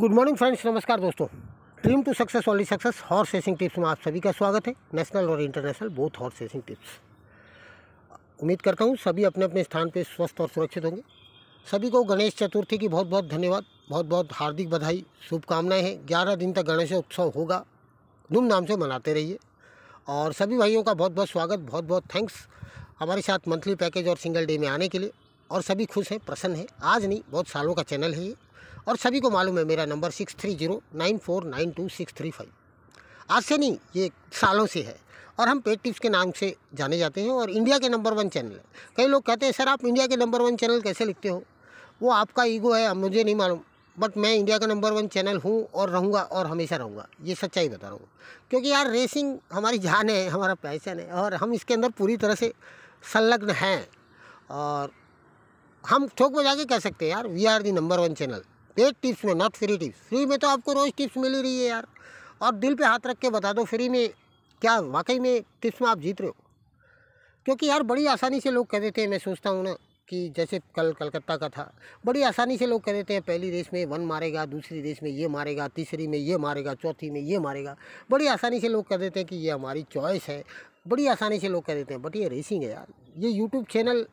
Good morning friends नमस्कार दोस्तों dream to success only success horse racing tips में आप सभी का स्वागत है नेशनल और international both horse racing tips उम्मीद करता हूँ सभी अपने अपने स्थान पर स्वस्थ और सुरक्षित होंगे सभी को गणेश चतुर्थी की बहुत बहुत धन्यवाद बहुत बहुत हार्दिक बधाई शुभकामनाएँ हैं ग्यारह दिन तक गणेश उत्सव होगा धूमधाम से मनाते रहिए और सभी भाइयों का बहुत बहुत स्वागत बहुत बहुत थैंक्स हमारे साथ मंथली पैकेज और सिंगल डे में आने के लिए और सभी खुश हैं प्रसन्न हैं आज नहीं बहुत सालों का चैनल है ये और सभी को मालूम है मेरा number six three zero nine four nine two six three five आज से नहीं ये सालों से है और हम पेट टिप्स के नाम से जाने जाते हैं और इंडिया के नंबर वन चैनल है कई लोग कहते हैं सर आप इंडिया के नंबर वन चैनल कैसे लिखते हो वो आपका ईगो है मुझे नहीं मालूम बट मैं इंडिया का नंबर वन चैनल हूँ और रहूँगा और हमेशा रहूँगा ये सच्चाई बता रहा हूँ क्योंकि यार रेसिंग हमारी जान है हमारा पैशन है और हम इसके अंदर पूरी तरह से संलग्न हैं और हम थोक में जाके कह सकते हैं यार we are the number one channel paid tips में नॉट फ्री टिप्स फ्री में तो आपको रोज़ टिप्स मिल ही रही है यार और दिल पे हाथ रख के बता दो फ्री में क्या वाकई में टिप्स में आप जीत रहे हो क्योंकि यार बड़ी आसानी से लोग कह देते हैं मैं सोचता हूँ ना कि जैसे कल कलकत्ता का था बड़ी आसानी से लोग कह देते हैं पहली रेस में वन मारेगा दूसरी रेस में ये मारेगा तीसरी में ये मारेगा चौथी में ये मारेगा बड़ी आसानी से लोग कह देते हैं कि ये हमारी चॉइस है बड़ी आसानी से लोग कह देते हैं बट ये रेसिंग है यार ये यूट्यूब चैनल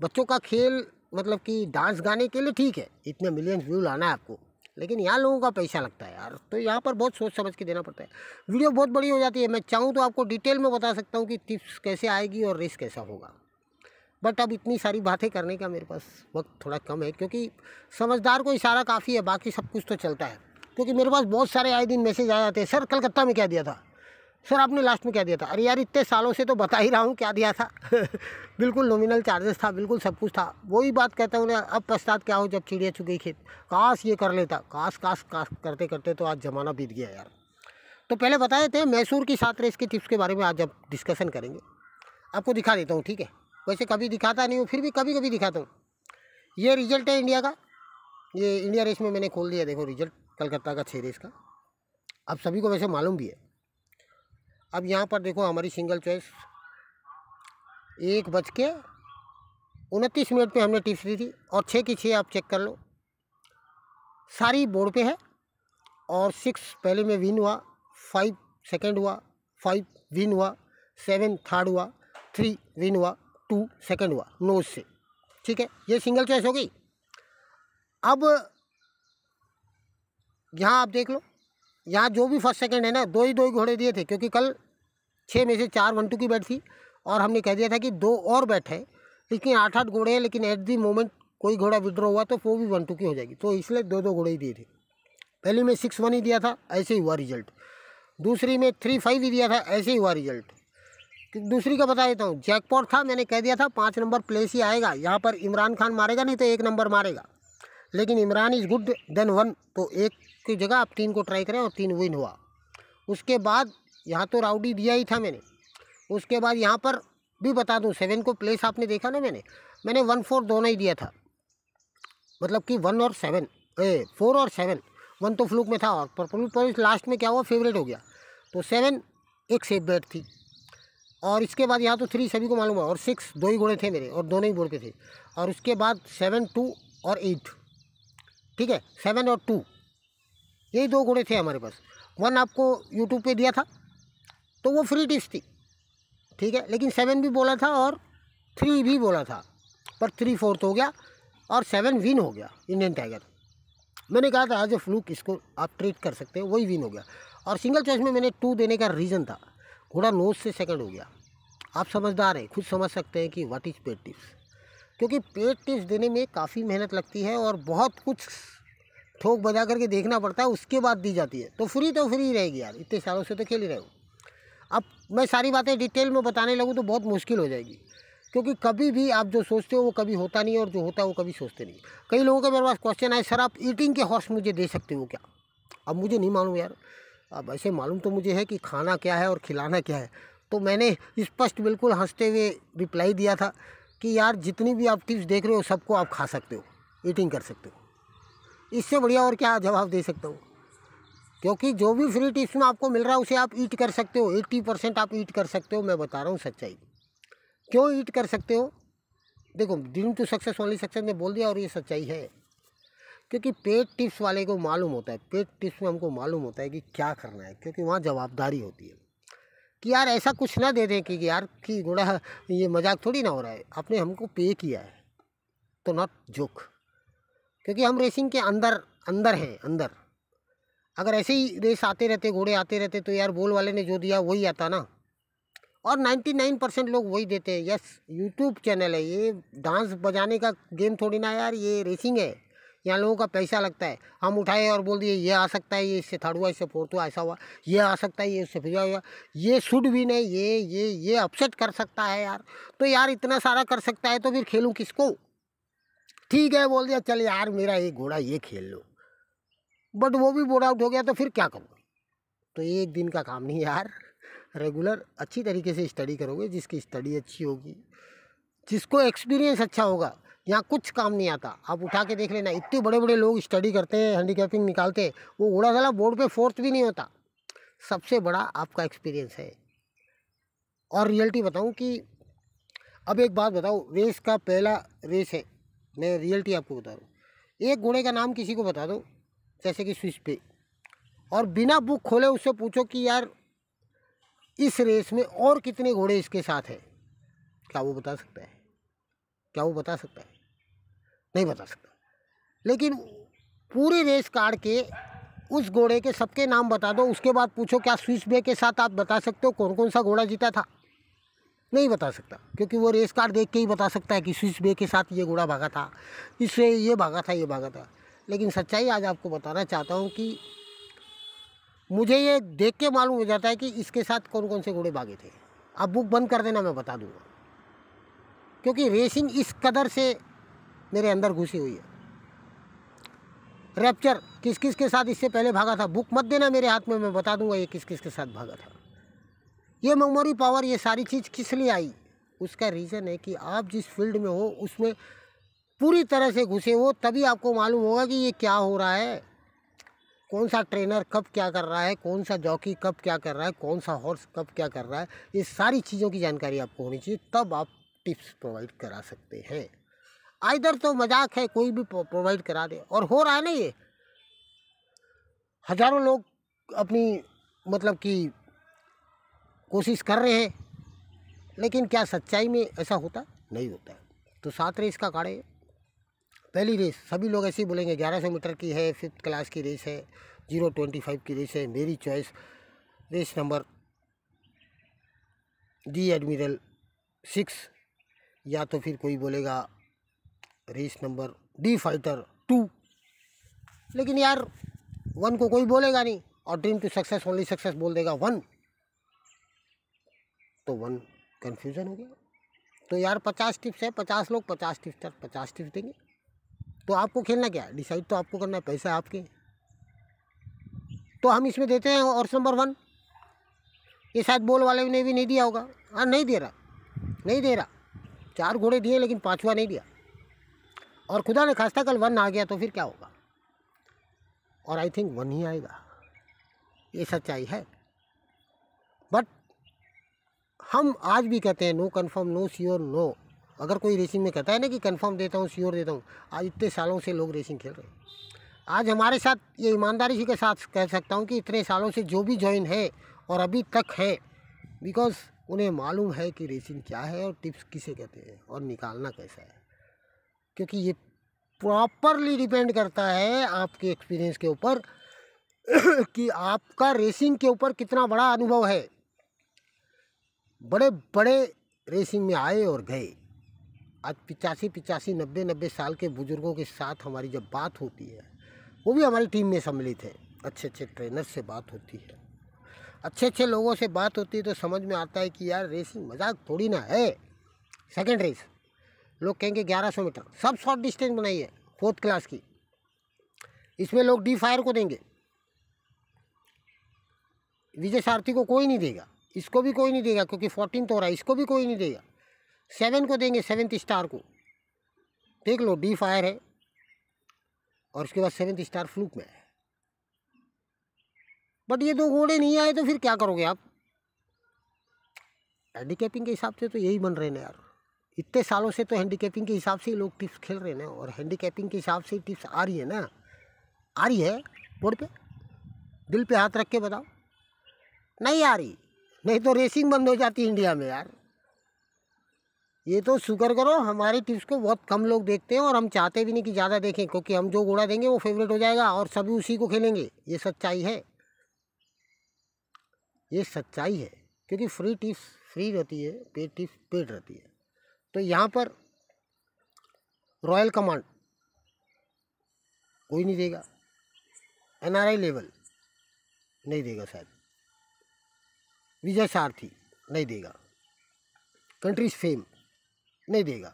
बच्चों का खेल मतलब कि डांस गाने के लिए ठीक है इतने मिलियन व्यू लाना है आपको लेकिन यहाँ लोगों का पैसा लगता है यार तो यहाँ पर बहुत सोच समझ के देना पड़ता है वीडियो बहुत बड़ी हो जाती है मैं चाहूँ तो आपको डिटेल में बता सकता हूँ कि टिप्स कैसे आएगी और रिस्क कैसा होगा बट अब इतनी सारी बातें करने का मेरे पास वक्त थोड़ा कम है क्योंकि समझदार को इशारा काफ़ी है बाकी सब कुछ तो चलता है क्योंकि मेरे पास बहुत सारे आए दिन मैसेज आ जाते हैं सर कलकत्ता में क्या दिया था सर आपने लास्ट में क्या दिया था अरे यार इतने सालों से तो बता ही रहा हूँ क्या दिया था बिल्कुल नोमिनल चार्जेस था बिल्कुल सब कुछ था वही बात कहता हूँ ना अब पश्चात क्या हो जब चिड़िया चुकी खेत काश ये कर लेता काश काश काश करते करते तो आज ज़माना बीत गया यार तो पहले बताए थे मैसूर की सात रेस के टिप्स के बारे में आज अब डिस्कशन करेंगे आपको दिखा देता हूँ ठीक है वैसे कभी दिखाता नहीं हूँ फिर भी कभी कभी दिखाता हूँ ये रिजल्ट है इंडिया का ये इंडिया रेस में मैंने खोल दिया देखो रिजल्ट कलकत्ता का छः रेस का अब सभी को वैसे मालूम भी है अब यहाँ पर देखो हमारी सिंगल चॉइस एक बज के उनतीस मिनट पे हमने टिप्स दी थी और छः की छः आप चेक कर लो सारी बोर्ड पे है और सिक्स पहले में विन हुआ फाइव सेकंड हुआ फाइव विन हुआ सेवन थर्ड हुआ थ्री विन हुआ टू सेकंड हुआ नोज से ठीक है ये सिंगल चॉइस हो गई अब यहाँ आप देख लो यहाँ जो भी फर्स्ट सेकंड है ना दो ही दो ही घोड़े दिए थे क्योंकि कल छः में से चार वन टू की बैट थी और हमने कह दिया था कि दो और बैट है लेकिन आठ आठ घोड़े हैं लेकिन एट दी मोमेंट कोई घोड़ा विड्रॉ हुआ तो वो भी वन टू की हो जाएगी तो इसलिए दो दो घोड़े ही दिए थे पहली में सिक्स वन ही दिया था ऐसे ही हुआ रिजल्ट दूसरी में थ्री फाइव ही दिया था ऐसे ही हुआ रिजल्ट दूसरी का बता देता हूँ जैकपॉट था मैंने कह दिया था पाँच नंबर प्लेस ही आएगा यहाँ पर इमरान खान मारेगा नहीं तो एक नंबर मारेगा लेकिन Imran is good then one तो एक की जगह आप तीन को ट्राई करें और तीन विन हुआ उसके बाद यहाँ तो राउडी दिया ही था मैंने उसके बाद यहाँ पर भी बता दूँ सेवन को प्लेस आपने देखा ना मैंने मैंने वन फोर दोनों ही दिया था मतलब कि वन और सेवन ए फोर और सेवन वन तो फ्लूक में था और पर्पल पर लास्ट में क्या हुआ फेवरेट हो गया तो सेवन एक सेफ बैट थी और इसके बाद यहाँ तो थ्री सभी को मालूम है और सिक्स दो ही घोड़े थे मेरे और दोनों ही बोर्ड के थे और उसके बाद सेवन टू और एट ठीक है सेवन और टू यही दो घोड़े थे हमारे पास वन आपको यूट्यूब पे दिया था तो वो फ्री डिश थी ठीक है लेकिन सेवन भी बोला था और थ्री भी बोला था पर थ्री फोर्थ हो गया और सेवन विन हो गया इंडियन टाइगर मैंने कहा था एज ए फ्लूक इसको आप ट्रीट कर सकते हैं वही विन हो गया और सिंगल चॉइस में मैंने टू देने का रीज़न था घोड़ा नोज से सेकंड हो गया आप समझदार हैं खुद समझ सकते हैं कि व्हाट इज़ पेट टिप्स क्योंकि पेट टिप्स देने में काफ़ी मेहनत लगती है और बहुत कुछ ठोक बजा करके देखना पड़ता है उसके बाद दी जाती है तो फ्री तो फ्री रहेगी यार इतने सालों से तो खेल ही रहे हो अब मैं सारी बातें डिटेल में बताने लगूँ तो बहुत मुश्किल हो जाएगी क्योंकि कभी भी आप जो सोचते हो वो कभी होता नहीं है और जो होता है वो कभी सोचते नहीं कई लोगों के मेरे पास क्वेश्चन आए सर आप ईटिंग के हॉर्स मुझे दे सकते हो क्या अब मुझे नहीं मालूम यार अब ऐसे मालूम तो मुझे है कि खाना क्या है और खिलाना क्या है तो मैंने स्पष्ट बिल्कुल हंसते हुए रिप्लाई दिया था कि यार जितनी भी आप टिप्स देख रहे हो सबको आप खा सकते हो ईटिंग कर सकते हो इससे बढ़िया और क्या जवाब दे सकता हूँ क्योंकि जो भी फ्री टिप्स में आपको मिल रहा है उसे आप ईट कर सकते हो एट्टी परसेंट आप ईट कर सकते हो मैं बता रहा हूँ सच्चाई क्यों ईट कर सकते हो देखो dream to success only success ने बोल दिया और ये सच्चाई है क्योंकि पेड टिप्स वाले को मालूम होता है पेड टिप्स में हमको मालूम होता है कि क्या करना है क्योंकि वहाँ जवाबदारी होती है कि यार ऐसा कुछ ना दे दें कि यार कि गुड़ा ये मजाक थोड़ी ना हो रहा है आपने हमको पे किया है तो नॉट जोक क्योंकि हम रेसिंग के अंदर अंदर हैं अंदर अगर ऐसे ही रेस आते रहते घोड़े आते रहते तो यार बोल वाले ने जो दिया वही आता ना और 99 परसेंट लोग वही देते हैं यस यूट्यूब चैनल है ये डांस बजाने का गेम थोड़ी ना यार ये रेसिंग है यहाँ लोगों का पैसा लगता है हम उठाए और बोल दिए ये आ सकता है ये इससे थर्ड हुआ इससे फोर्थ हुआ ऐसा हुआ ये आ सकता है ये इससे फिजा हुआ ये शुड भी नहीं ये ये ये अपसेट कर सकता है यार तो यार इतना सारा कर सकता है तो फिर खेलूँ किसको ठीक है बोल दिया चल यार मेरा ये घोड़ा ये खेल लो बट वो भी बोर्ड आउट हो गया तो फिर क्या करूँगा तो ये एक दिन का काम नहीं यार रेगुलर अच्छी तरीके से स्टडी करोगे जिसकी स्टडी अच्छी होगी जिसको एक्सपीरियंस अच्छा होगा यहाँ कुछ काम नहीं आता आप उठा के देख लेना इतने बड़े बड़े लोग स्टडी करते हैं हैंडीकैपिंग निकालते हैं वो घोड़ा साला बोर्ड पे फोर्थ भी नहीं होता सबसे बड़ा आपका एक्सपीरियंस है और रियलिटी बताऊँ कि अब एक बात बताओ रेस का पहला रेस है मैं रियलिटी आपको बता रहा हूँ एक घोड़े का नाम किसी को बता दो जैसे कि स्विच पे और बिना बुक खोले उससे पूछो कि यार इस रेस में और कितने घोड़े इसके साथ हैं क्या वो बता सकता है क्या वो बता सकता है नहीं बता सकता लेकिन पूरी रेस कार्ड के उस घोड़े के सबके नाम बता दो उसके बाद पूछो क्या स्विच बे के साथ आप बता सकते हो कौन कौन सा घोड़ा जीता था नहीं बता सकता क्योंकि वो रेस कार्ड देख के ही बता सकता है कि स्विच बे के साथ ये घोड़ा भागा था इससे ये भागा था ये भागा था लेकिन सच्चाई आज आपको बताना चाहता हूँ कि मुझे ये देख के मालूम हो जाता है कि इसके साथ कौन कौन से घोड़े भागे थे अब बुक बंद कर देना मैं बता दूंगा क्योंकि रेसिंग इस कदर से मेरे अंदर घुसी हुई है रैप्चर किस किस के साथ इससे पहले भागा था बुक मत देना मेरे हाथ में मैं बता दूंगा ये किस किस के साथ भागा था ये मेमोरी पावर ये सारी चीज़ किस लिए आई उसका रीज़न है कि आप जिस फील्ड में हो उसमें पूरी तरह से घुसे हो तभी आपको मालूम होगा कि ये क्या हो रहा है कौन सा ट्रेनर कब क्या कर रहा है कौन सा जॉकी कब क्या कर रहा है कौन सा हॉर्स कब क्या कर रहा है ये सारी चीज़ों की जानकारी आपको होनी चाहिए तब आप टिप्स प्रोवाइड करा सकते हैं इधर तो मजाक है कोई भी प्रोवाइड करा दे और हो रहा है ना ये हजारों लोग अपनी मतलब कि कोशिश कर रहे हैं लेकिन क्या सच्चाई में ऐसा होता नहीं होता तो साथ रहे इसका काढ़े पहली रेस सभी लोग ऐसे ही बोलेंगे 1100 मीटर की है फिफ्थ क्लास की रेस है जीरो ट्वेंटी फाइव की रेस है मेरी choice race number D admiral six या तो फिर कोई बोलेगा race number D fighter two लेकिन यार वन को कोई बोलेगा नहीं और dream to success only success बोल देगा वन तो वन कन्फ्यूज़न हो गया तो यार पचास टिप्स है पचास लोग पचास टिप्स पचास टिप्स देंगे तो आपको खेलना क्या डिसाइड तो आपको करना है पैसा आपके तो हम इसमें देते हैं ऑप्शन नंबर वन ये शायद बोल वाले ने भी नहीं दिया होगा हाँ नहीं दे रहा नहीं दे रहा चार घोड़े दिए लेकिन पाँचवा नहीं दिया और खुदा ने खास्ता कल वन आ गया तो फिर क्या होगा और आई थिंक वन ही आएगा ये सच्चाई है बट हम आज भी कहते हैं no confirm no sure no अगर कोई रेसिंग में कहता है ना कि कंफर्म देता हूँ श्योर देता हूँ आज इतने सालों से लोग रेसिंग खेल रहे हैं आज हमारे साथ ये ईमानदारी के साथ कह सकता हूँ कि इतने सालों से जो भी ज्वाइन है और अभी तक है बिकॉज उन्हें मालूम है कि रेसिंग क्या है और टिप्स किसे कहते हैं और निकालना कैसा है क्योंकि ये प्रॉपरली डिपेंड करता है आपके एक्सपीरियंस के ऊपर कि आपका रेसिंग के ऊपर कितना बड़ा अनुभव है बड़े बड़े रेसिंग में आए और गए आज पिचासी पिचासी नब्बे नब्बे साल के बुज़ुर्गों के साथ हमारी जब बात होती है वो भी हमारी टीम में सम्मिलित है अच्छे अच्छे ट्रेनर से बात होती है अच्छे अच्छे लोगों से बात होती है तो समझ में आता है कि यार रेसिंग मजाक थोड़ी ना है सेकेंड रेस लोग कहेंगे ग्यारह सौ मीटर सब शॉर्ट डिस्टेंस बनाई है फोर्थ क्लास की इसमें लोग डी फायर को देंगे विजय सारथी को कोई नहीं देगा इसको भी कोई नहीं देगा क्योंकि फोर्टीन तो हो रहा है इसको भी कोई नहीं देगा सेवन को देंगे सेवन्थ स्टार को देख लो डी फायर है और उसके बाद सेवन्थ स्टार फ्लूक में है बट ये दो घोड़े नहीं आए तो फिर क्या करोगे आप हैंडीकेपिंग के हिसाब से तो यही बन रहे हैं यार इतने सालों से तो हैंडीकैपिंग के हिसाब से ही लोग टिप्स खेल रहे हैं ना और हैंडीकैपिंग के हिसाब से ही टिप्स आ रही है ना आ रही है बोर्ड पे दिल पे हाथ रख के बताओ नहीं आ रही नहीं तो रेसिंग बंद हो जाती इंडिया में यार ये तो शुक्र करो हमारे टिप्स को बहुत कम लोग देखते हैं और हम चाहते भी नहीं कि ज़्यादा देखें क्योंकि हम जो घोड़ा देंगे वो फेवरेट हो जाएगा और सभी उसी को खेलेंगे ये सच्चाई है ये सच्चाई है क्योंकि फ्री टिप्स फ्री रहती है पेड टिप्स पेड रहती है तो यहाँ पर रॉयल कमांड कोई नहीं देगा एन लेवल नहीं देगा शायद विजय सारथी नहीं देगा कंट्रीज फेम नहीं देगा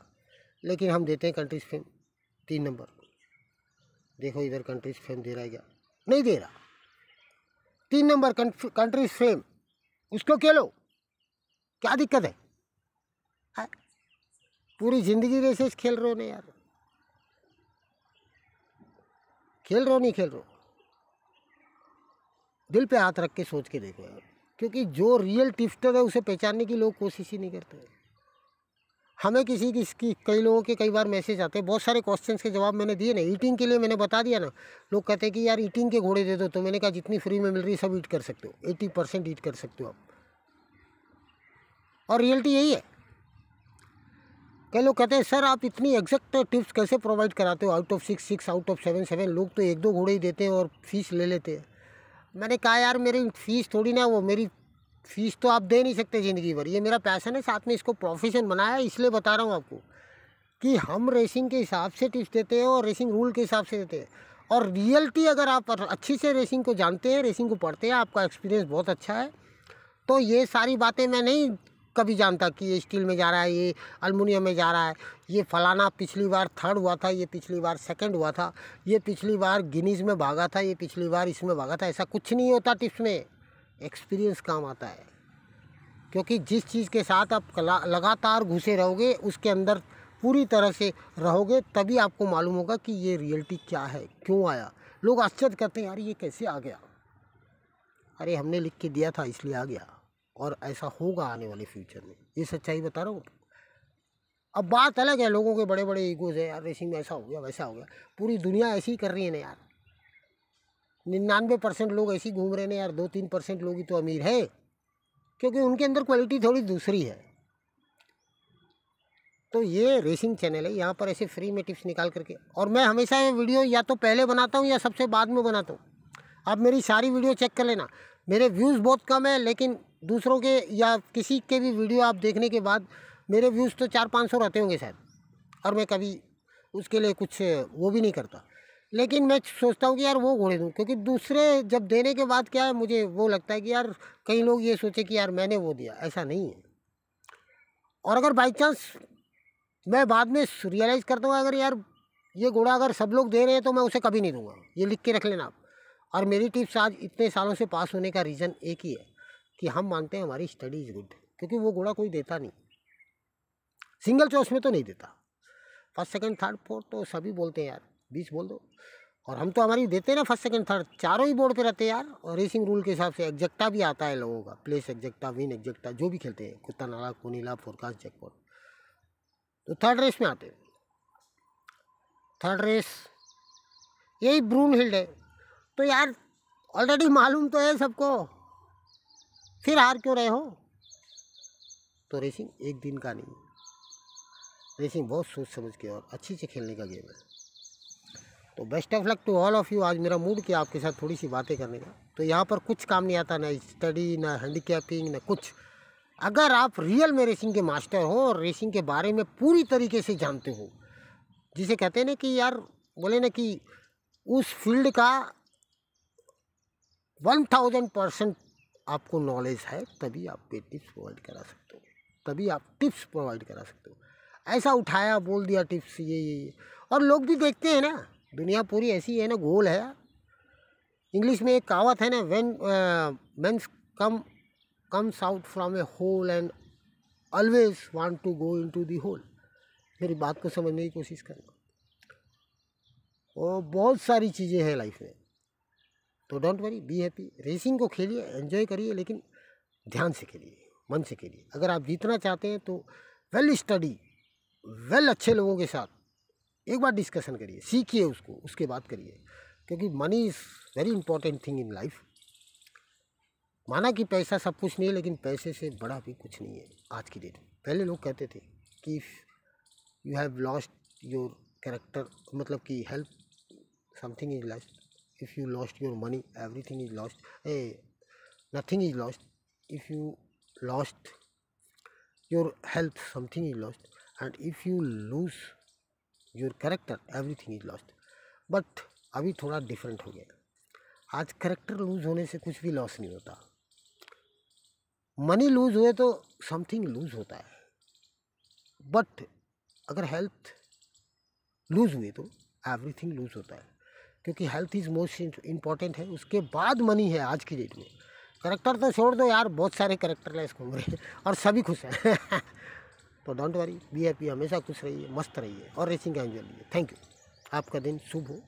लेकिन हम देते हैं कंट्रीज फेम तीन नंबर देखो इधर कंट्रीज फेम दे रहा है क्या नहीं दे रहा तीन नंबर कंट्रीज फेम उसको कह लो क्या दिक्कत है आ? हाँ? पूरी जिंदगी रेसेस खेल रहे हो ना यार खेल रहे हो नहीं खेल रहे दिल पे हाथ रख के सोच के देखो यार क्योंकि जो रियल टिफ्टर है उसे पहचानने की लोग कोशिश ही नहीं करते हैं हमें किसी की इसकी कई लोगों के कई बार मैसेज आते हैं बहुत सारे क्वेश्चन के जवाब मैंने दिए ना ईटिंग के लिए मैंने बता दिया ना लोग कहते हैं कि यार ईटिंग के घोड़े दे दो तो मैंने कहा जितनी फ्री में मिल रही है सब ईट कर सकते हो एट्टी परसेंट ईट कर सकते हो आप और रियलिटी यही है कई लोग कहते हैं सर आप इतनी एग्जैक्ट टिप्स कैसे प्रोवाइड कराते हो out of six six out of seven seven लोग तो एक दो घोड़े ही देते हैं और फीस ले लेते हैं मैंने कहा यार मेरी फीस थोड़ी ना वो मेरी फीस तो आप दे नहीं सकते ज़िंदगी भर ये मेरा पैसन है साथ में इसको प्रोफेशन बनाया इसलिए बता रहा हूँ आपको कि हम रेसिंग के हिसाब से टिप्स देते हैं और रेसिंग रूल के हिसाब से देते हैं और रियलिटी अगर आप अच्छी से रेसिंग को जानते हैं रेसिंग को पढ़ते हैं आपका एक्सपीरियंस बहुत अच्छा है तो ये सारी बातें मैं नहीं कभी जानता कि ये स्टील में जा रहा है ये अलमुनियम में जा रहा है ये फलाना पिछली बार थर्ड हुआ था ये पिछली बार सेकंड हुआ था ये पिछली बार गिनीज में भागा था ये पिछली बार इसमें भागा था ऐसा कुछ नहीं होता टिप्स में एक्सपीरियंस काम आता है क्योंकि जिस चीज़ के साथ आप लगातार घुसे रहोगे उसके अंदर पूरी तरह से रहोगे तभी आपको मालूम होगा कि ये रियलिटी क्या है क्यों आया लोग आश्चर्य करते हैं यार ये कैसे आ गया अरे हमने लिख के दिया था इसलिए आ गया और ऐसा होगा आने वाले फ्यूचर में ये सच्चाई बता रहा हूँ अब बात अलग है लोगों के बड़े बड़े ईगोज हैं यार रेसिंग में ऐसा हो गया वैसा हो गया पूरी दुनिया ऐसी ही कर रही है ना यार निन्यानवे परसेंट लोग ऐसे घूम रहे हैं यार दो तीन परसेंट लोग ही तो अमीर है क्योंकि उनके अंदर क्वालिटी थोड़ी दूसरी है तो ये रेसिंग चैनल है यहाँ पर ऐसे फ्री में टिप्स निकाल करके और मैं हमेशा ये वीडियो या तो पहले बनाता हूँ या सबसे बाद में बनाता हूँ आप मेरी सारी वीडियो चेक कर लेना मेरे व्यूज़ बहुत कम है लेकिन दूसरों के या किसी के भी वीडियो आप देखने के बाद मेरे व्यूज़ तो चार पाँच सौ रहते होंगे शायद और मैं कभी उसके लिए कुछ वो भी नहीं करता लेकिन मैं सोचता हूँ कि यार वो घोड़े दूँ क्योंकि दूसरे जब देने के बाद क्या है मुझे वो लगता है कि यार कई लोग ये सोचे कि यार मैंने वो दिया ऐसा नहीं है और अगर बाई चांस मैं बाद में रियलाइज़ करता हूँ अगर यार ये घोड़ा अगर सब लोग दे रहे हैं तो मैं उसे कभी नहीं दूंगा ये लिख के रख लेना आप और मेरी टिप्स आज इतने सालों से पास होने का रीज़न एक ही है कि हम मानते हैं हमारी स्टडी इज़ गुड क्योंकि वो घोड़ा कोई देता नहीं सिंगल चॉइस में तो नहीं देता फर्स्ट सेकंड थर्ड फोर्थ तो सभी बोलते हैं यार बीस बोल दो और हम तो हमारी देते ना फर्स्ट सेकंड थर्ड चारों ही बोर्ड पे रहते यार और रेसिंग रूल के हिसाब से एग्जैक्टा भी आता है लोगों का प्लेस एग्जैक्टा विन एग्जैक्टा जो भी खेलते हैं कुत्ता नाला कोनीला फोरकास्ट जैकपॉट तो थर्ड रेस में आते हैं थर्ड रेस यही ब्रून हिल्ड है तो यार ऑलरेडी मालूम तो है सबको फिर हार क्यों रहे हो तो रेसिंग एक दिन का नहीं रेसिंग बहुत सोच समझ के और अच्छी से खेलने का गेम है तो best of luck to all of you आज मेरा मूड किया आपके साथ थोड़ी सी बातें करने का तो यहाँ पर कुछ काम नहीं आता ना स्टडी ना हैंडीकैपिंग ना कुछ अगर आप रियल में रेसिंग के मास्टर हो और रेसिंग के बारे में पूरी तरीके से जानते हो जिसे कहते हैं ना कि यार बोले ना कि उस फील्ड का वन थाउजेंड परसेंट आपको नॉलेज है तभी आप पे टिप्स प्रोवाइड करा सकते हो तभी आप टिप्स प्रोवाइड करा सकते हो ऐसा उठाया बोल दिया टिप्स ये ये, ये। और लोग भी देखते हैं ना दुनिया पूरी ऐसी है ना गोल है इंग्लिश में एक कहावत है ना वेन मैं come comes out from a hole and always want to go into the hole मेरी बात को समझने की कोशिश करना और बहुत सारी चीज़ें हैं लाइफ में तो don't worry be happy racing को खेलिए एंजॉय करिए लेकिन ध्यान से खेलिए मन से खेलिए अगर आप जीतना चाहते हैं तो वेल स्टडी वेल अच्छे लोगों के साथ एक बार डिस्कशन करिए सीखिए उसको उसके बाद करिए क्योंकि money is very important thing in life माना कि पैसा सब कुछ नहीं है लेकिन पैसे से बड़ा भी कुछ नहीं है आज की डेट में पहले लोग कहते थे कि you have lost your character मतलब कि help something is lost if you lost your money everything is lost a nothing is lost if you lost your health something is lost and if you lose your character everything is lost but अभी थोड़ा different हो गया आज character loose होने से कुछ भी loss नहीं होता मनी लूज हुए तो समथिंग लूज होता है बट अगर हेल्थ लूज हुई तो एवरी थिंग लूज होता है क्योंकि हेल्थ इज़ मोस्ट इम्पॉर्टेंट है उसके बाद मनी है आज की डेट में करेक्टर तो छोड़ दो यार बहुत सारे करेक्टर लाइस घूम रहे हैं और सभी खुश हैं तो डोंट वरी बी हैप्पी हमेशा खुश रहिए मस्त रहिए और रेसिंग का एंजॉय लीजिए थैंक यू आपका दिन शुभ हो